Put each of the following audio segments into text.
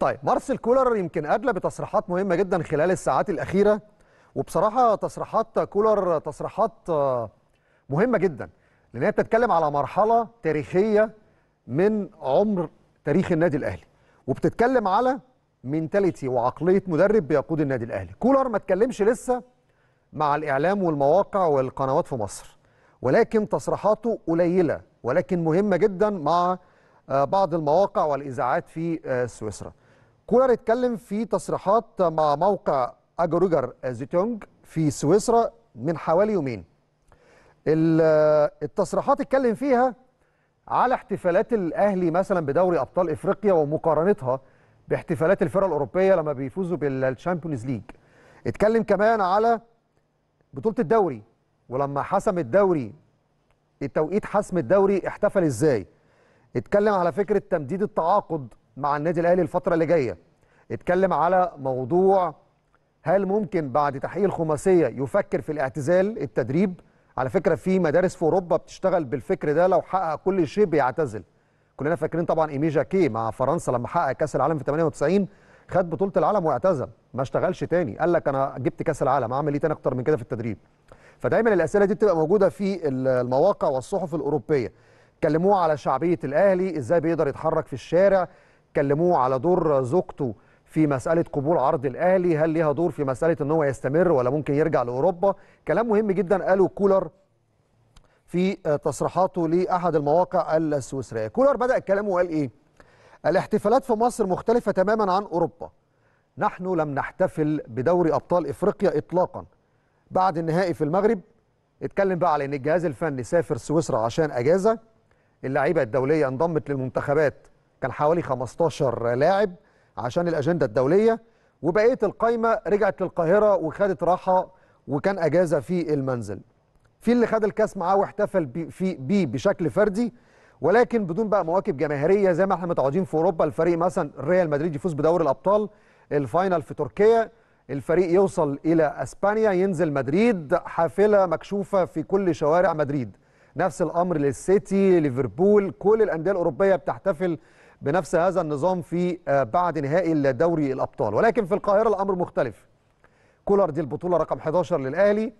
طيب مارسيل كولر يمكن ادلى بتصريحات مهمه جدا خلال الساعات الاخيره وبصراحه تصريحات كولر تصريحات آه، مهمه جدا لان هي بتتكلم على مرحله تاريخيه من عمر تاريخ النادي الاهلي وبتتكلم على مينتاليتي وعقليه مدرب بيقود النادي الاهلي كولر ما اتكلمش لسه مع الاعلام والمواقع والقنوات في مصر ولكن تصريحاته قليله ولكن مهمه جدا مع آه، بعض المواقع والاذاعات في آه، سويسرا كولر اتكلم في تصريحات مع موقع اجروجر زيتونج في سويسرا من حوالي يومين التصريحات اتكلم فيها على احتفالات الاهلي مثلا بدوري ابطال افريقيا ومقارنتها باحتفالات الفرق الاوروبيه لما بيفوزوا بالشامبيونز ليج اتكلم كمان على بطوله الدوري ولما حسم الدوري التوقيت حسم الدوري احتفل ازاي اتكلم على فكره تمديد التعاقد مع النادي الاهلي الفتره اللي جايه اتكلم على موضوع هل ممكن بعد تحقيق الخماسيه يفكر في الاعتزال التدريب على فكره في مدارس في اوروبا بتشتغل بالفكر ده لو حقق كل شيء بيعتزل كلنا فاكرين طبعا ايمي جاكي مع فرنسا لما حقق كاس العالم في 98 خد بطوله العالم واعتزل ما اشتغلش تاني قال لك انا جبت كاس العالم اعمل ايه تاني اكتر من كده في التدريب فدايما الاسئله دي بتبقى موجوده في المواقع والصحف الاوروبيه كلموه على شعبيه الاهلي ازاي بيقدر يتحرك في الشارع كلموه على دور زوجته في مسألة قبول عرض الأهلي هل ليها دور في مسألة أن هو يستمر ولا ممكن يرجع لأوروبا كلام مهم جدا قاله كولر في آه، تصريحاته لأحد المواقع السويسرية كولر بدأ الكلام وقال إيه الاحتفالات في مصر مختلفة تماما عن أوروبا نحن لم نحتفل بدوري أبطال إفريقيا إطلاقا بعد النهائي في المغرب اتكلم بقى على أن الجهاز الفني سافر سويسرا عشان أجازة اللعيبة الدولية انضمت للمنتخبات كان حوالي 15 لاعب عشان الاجنده الدوليه وبقيه القايمه رجعت للقاهره وخدت راحه وكان اجازه في المنزل. في اللي خد الكاس معاه واحتفل بيه بي بشكل فردي ولكن بدون بقى مواكب جماهيريه زي ما احنا متعودين في اوروبا الفريق مثلا ريال مدريد يفوز بدوري الابطال الفاينل في تركيا الفريق يوصل الى اسبانيا ينزل مدريد حافله مكشوفه في كل شوارع مدريد نفس الامر للسيتي ليفربول كل الانديه الاوروبيه بتحتفل بنفس هذا النظام في آه، بعد نهائي دوري الابطال ولكن في القاهره الامر مختلف كولر دي البطوله رقم 11 للاهلي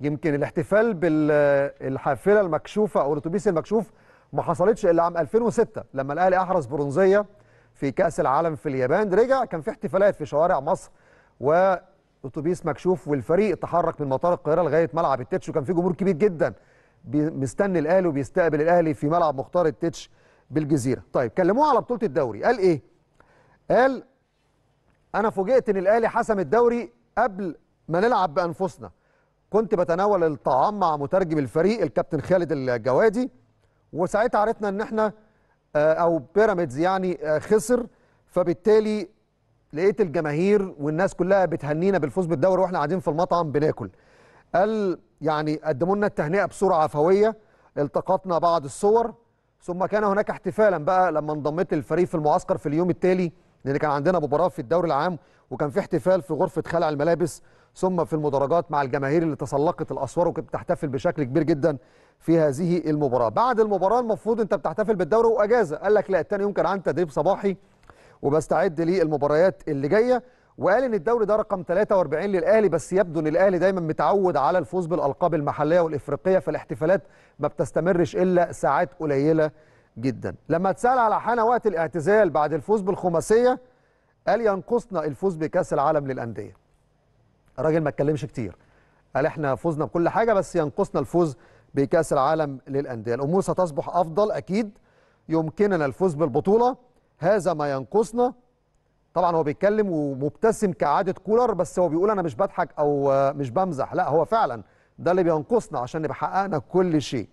يمكن الاحتفال بالحافله المكشوفه او الاتوبيس المكشوف ما حصلتش الا عام 2006 لما الاهلي احرز برونزيه في كاس العالم في اليابان رجع كان في احتفالات في شوارع مصر واتوبيس مكشوف والفريق تحرك من مطار القاهره لغايه ملعب التتش وكان في جمهور كبير جدا مستني الاهلي وبيستقبل الاهلي في ملعب مختار التتش بالجزيره طيب كلموه على بطوله الدوري قال ايه قال انا فوجئت ان الاهلي حسم الدوري قبل ما نلعب بانفسنا كنت بتناول الطعام مع مترجم الفريق الكابتن خالد الجوادي وساعتها عرفنا ان احنا آه، او بيراميدز يعني آه، خسر فبالتالي لقيت الجماهير والناس كلها بتهنينا بالفوز بالدوري واحنا قاعدين في المطعم بناكل قال يعني قدموا لنا التهنئه بصوره عفويه التقطنا بعض الصور ثم كان هناك احتفالا بقى لما انضميت للفريق في المعسكر في اليوم التالي لان كان عندنا مباراه في الدوري العام وكان في احتفال في غرفه خلع الملابس ثم في المدرجات مع الجماهير اللي تسلقت الاسوار وكانت بتحتفل بشكل كبير جدا في هذه المباراه بعد المباراه المفروض انت بتحتفل بالدوري واجازه قال لك لا الثاني يوم كان عندي تدريب صباحي وبستعد للمباريات اللي جايه وقال ان الدوري ده رقم 43 للاهلي بس يبدو ان الاهلي دايما متعود على الفوز بالالقاب المحليه والافريقيه فالاحتفالات ما بتستمرش الا ساعات قليله جدا لما اتسال على حانه وقت الاعتزال بعد الفوز بالخماسيه قال ينقصنا الفوز بكاس العالم للانديه الراجل ما اتكلمش كتير قال احنا فزنا بكل حاجه بس ينقصنا الفوز بكاس العالم للانديه الامور ستصبح افضل اكيد يمكننا الفوز بالبطوله هذا ما ينقصنا طبعا هو بيتكلم ومبتسم كعاده كولر بس هو بيقول انا مش بضحك او مش بمزح لا هو فعلا ده اللي بينقصنا عشان نبقى حققنا كل شيء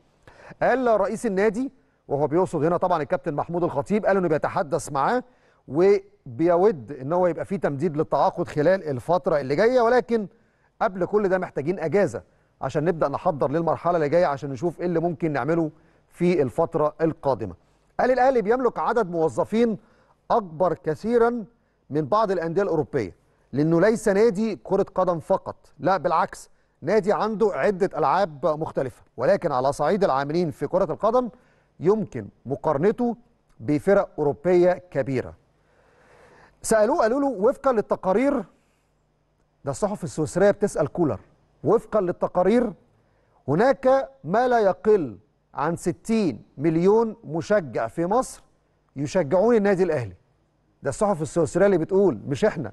قال رئيس النادي وهو بيقصد هنا طبعا الكابتن محمود الخطيب قال انه بيتحدث معاه وبيود ان هو يبقى في تمديد للتعاقد خلال الفتره اللي جايه ولكن قبل كل ده محتاجين اجازه عشان نبدا نحضر للمرحله اللي جايه عشان نشوف ايه اللي ممكن نعمله في الفتره القادمه قال الاهلي بيملك عدد موظفين اكبر كثيرا من بعض الانديه الاوروبيه لانه ليس نادي كره قدم فقط لا بالعكس نادي عنده عده العاب مختلفه ولكن على صعيد العاملين في كره القدم يمكن مقارنته بفرق اوروبيه كبيره سالوه قالوا له وفقا للتقارير ده الصحف السويسريه بتسال كولر وفقا للتقارير هناك ما لا يقل عن 60 مليون مشجع في مصر يشجعون النادي الاهلي ده الصحف السويسريه اللي بتقول مش احنا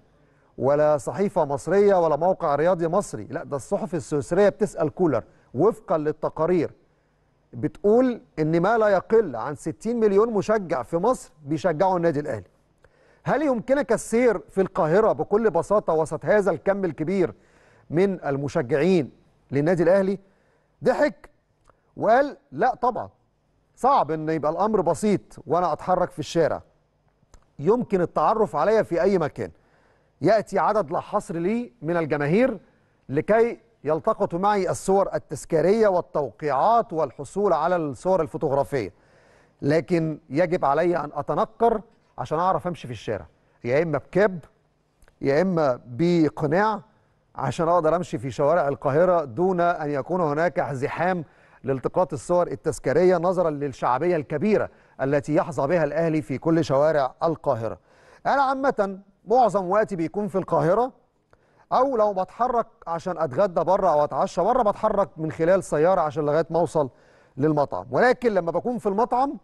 ولا صحيفه مصريه ولا موقع رياضي مصري لا ده الصحف السويسريه بتسال كولر وفقا للتقارير بتقول ان ما لا يقل عن 60 مليون مشجع في مصر بيشجعوا النادي الاهلي هل يمكنك السير في القاهره بكل بساطه وسط هذا الكم الكبير من المشجعين للنادي الاهلي ضحك وقال لا طبعا صعب ان يبقى الامر بسيط وانا اتحرك في الشارع يمكن التعرف عليا في أي مكان يأتي عدد لا حصر لي من الجماهير لكي يلتقط معي الصور التذكارية والتوقيعات والحصول على الصور الفوتوغرافية لكن يجب علي أن أتنكر عشان أعرف أمشي في الشارع يا إما بكاب يا إما بقناع عشان أقدر أمشي في شوارع القاهرة دون أن يكون هناك زحام لالتقاط الصور التذكارية نظرا للشعبية الكبيرة التي يحظى بها الأهلي في كل شوارع القاهرة أنا عامة معظم وقتي بيكون في القاهرة أو لو بتحرك عشان أتغدى بره أو أتعشى بره بتحرك من خلال سيارة عشان لغاية ما أوصل للمطعم ولكن لما بكون في المطعم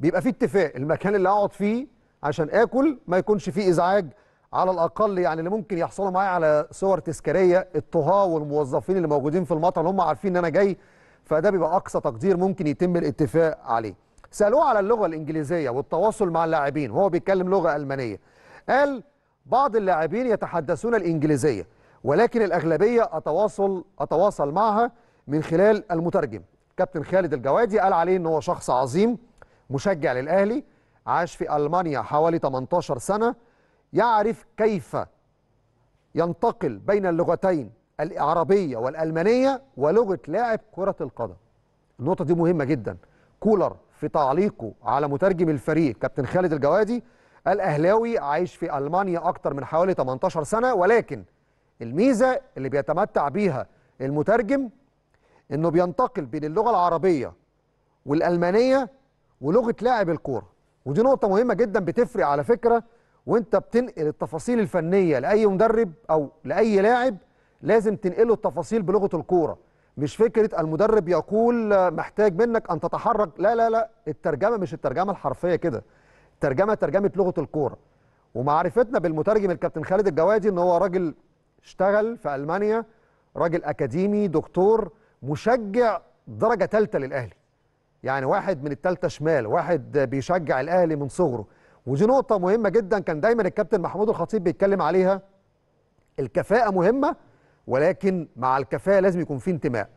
بيبقى في اتفاق المكان اللي أقعد فيه عشان آكل ما يكونش فيه إزعاج على الأقل يعني اللي ممكن يحصلوا معايا على صور تذكارية الطهاة والموظفين اللي موجودين في المطعم هم عارفين إن أنا جاي فده بيبقى أقصى تقدير ممكن يتم الاتفاق عليه سالوه على اللغه الانجليزيه والتواصل مع اللاعبين وهو بيتكلم لغه المانيه قال بعض اللاعبين يتحدثون الانجليزيه ولكن الاغلبيه اتواصل اتواصل معها من خلال المترجم كابتن خالد الجوادي قال عليه ان هو شخص عظيم مشجع للاهلي عاش في المانيا حوالي 18 سنه يعرف كيف ينتقل بين اللغتين العربيه والالمانيه ولغه لاعب كره القدم النقطه دي مهمه جدا كولر في تعليقه على مترجم الفريق كابتن خالد الجوادي قال اهلاوي عايش في المانيا اكتر من حوالي 18 سنه ولكن الميزه اللي بيتمتع بيها المترجم انه بينتقل بين اللغه العربيه والالمانيه ولغه لاعب الكوره ودي نقطه مهمه جدا بتفرق على فكره وانت بتنقل التفاصيل الفنيه لاي مدرب او لاي لاعب لازم تنقله التفاصيل بلغه الكوره مش فكره المدرب يقول محتاج منك ان تتحرك لا لا لا الترجمه مش الترجمه الحرفيه كده الترجمه ترجمه لغه الكوره ومعرفتنا بالمترجم الكابتن خالد الجوادي ان هو راجل اشتغل في المانيا راجل اكاديمي دكتور مشجع درجه ثالثه للاهلي يعني واحد من الثالثه شمال واحد بيشجع الاهلي من صغره ودي نقطه مهمه جدا كان دايما الكابتن محمود الخطيب بيتكلم عليها الكفاءه مهمه ولكن مع الكفاءه لازم يكون في انتماء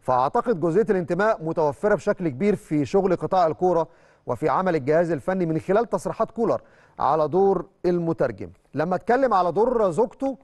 فاعتقد جزئيه الانتماء متوفره بشكل كبير في شغل قطاع الكوره وفي عمل الجهاز الفني من خلال تصريحات كولر على دور المترجم لما اتكلم على دور زوجته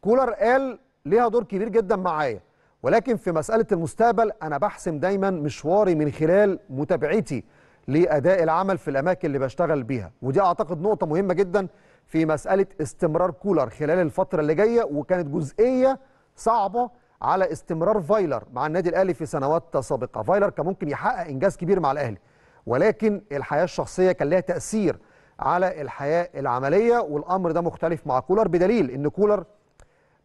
كولر قال ليها دور كبير جدا معايا ولكن في مساله المستقبل انا بحسم دايما مشواري من خلال متابعتي لاداء العمل في الاماكن اللي بشتغل بيها ودي اعتقد نقطه مهمه جدا في مساله استمرار كولر خلال الفتره اللي جايه وكانت جزئيه صعبه على استمرار فايلر مع النادي الاهلي في سنوات سابقه فايلر كان ممكن يحقق انجاز كبير مع الاهلي ولكن الحياه الشخصيه كان لها تاثير على الحياه العمليه والامر ده مختلف مع كولر بدليل ان كولر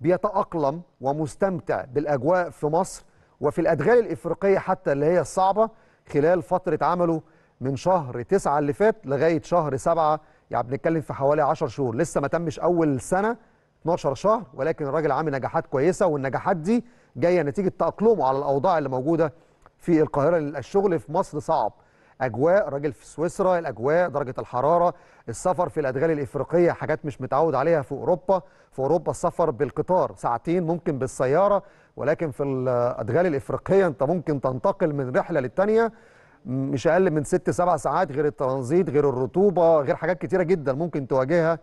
بيتاقلم ومستمتع بالاجواء في مصر وفي الادغال الافريقيه حتى اللي هي الصعبه خلال فتره عمله من شهر 9 اللي فات لغايه شهر 7 يعني بنتكلم في حوالي 10 شهور لسه ما تمش اول سنه 12 شهر ولكن الراجل عامل نجاحات كويسه والنجاحات دي جايه نتيجه تاقلمه على الاوضاع اللي موجوده في القاهره الشغل في مصر صعب اجواء راجل في سويسرا الاجواء درجه الحراره السفر في الادغال الافريقيه حاجات مش متعود عليها في اوروبا في اوروبا السفر بالقطار ساعتين ممكن بالسياره ولكن في الادغال الافريقيه انت ممكن تنتقل من رحله للتانيه مش اقل من ست سبع ساعات غير الترانزيت غير الرطوبه غير حاجات كتيره جدا ممكن تواجهها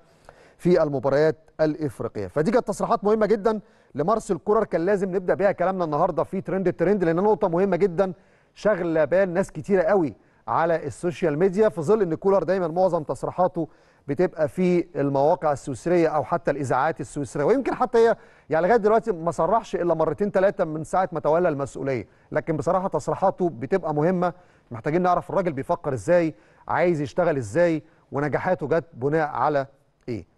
في المباريات الافريقيه فدي كانت تصريحات مهمه جدا لمارسيل كولر كان لازم نبدا بيها كلامنا النهارده في ترند الترند لان نقطه مهمه جدا شغله بال ناس كتيره قوي على السوشيال ميديا في ظل ان كولر دايما معظم تصريحاته بتبقى في المواقع السويسريه او حتى الاذاعات السويسريه ويمكن حتى هي يعني لغايه دلوقتي ما صرحش الا مرتين ثلاثه من ساعه ما تولى المسؤوليه لكن بصراحه تصريحاته بتبقى مهمه محتاجين نعرف الراجل بيفكر ازاي عايز يشتغل ازاي ونجاحاته جت بناء على ايه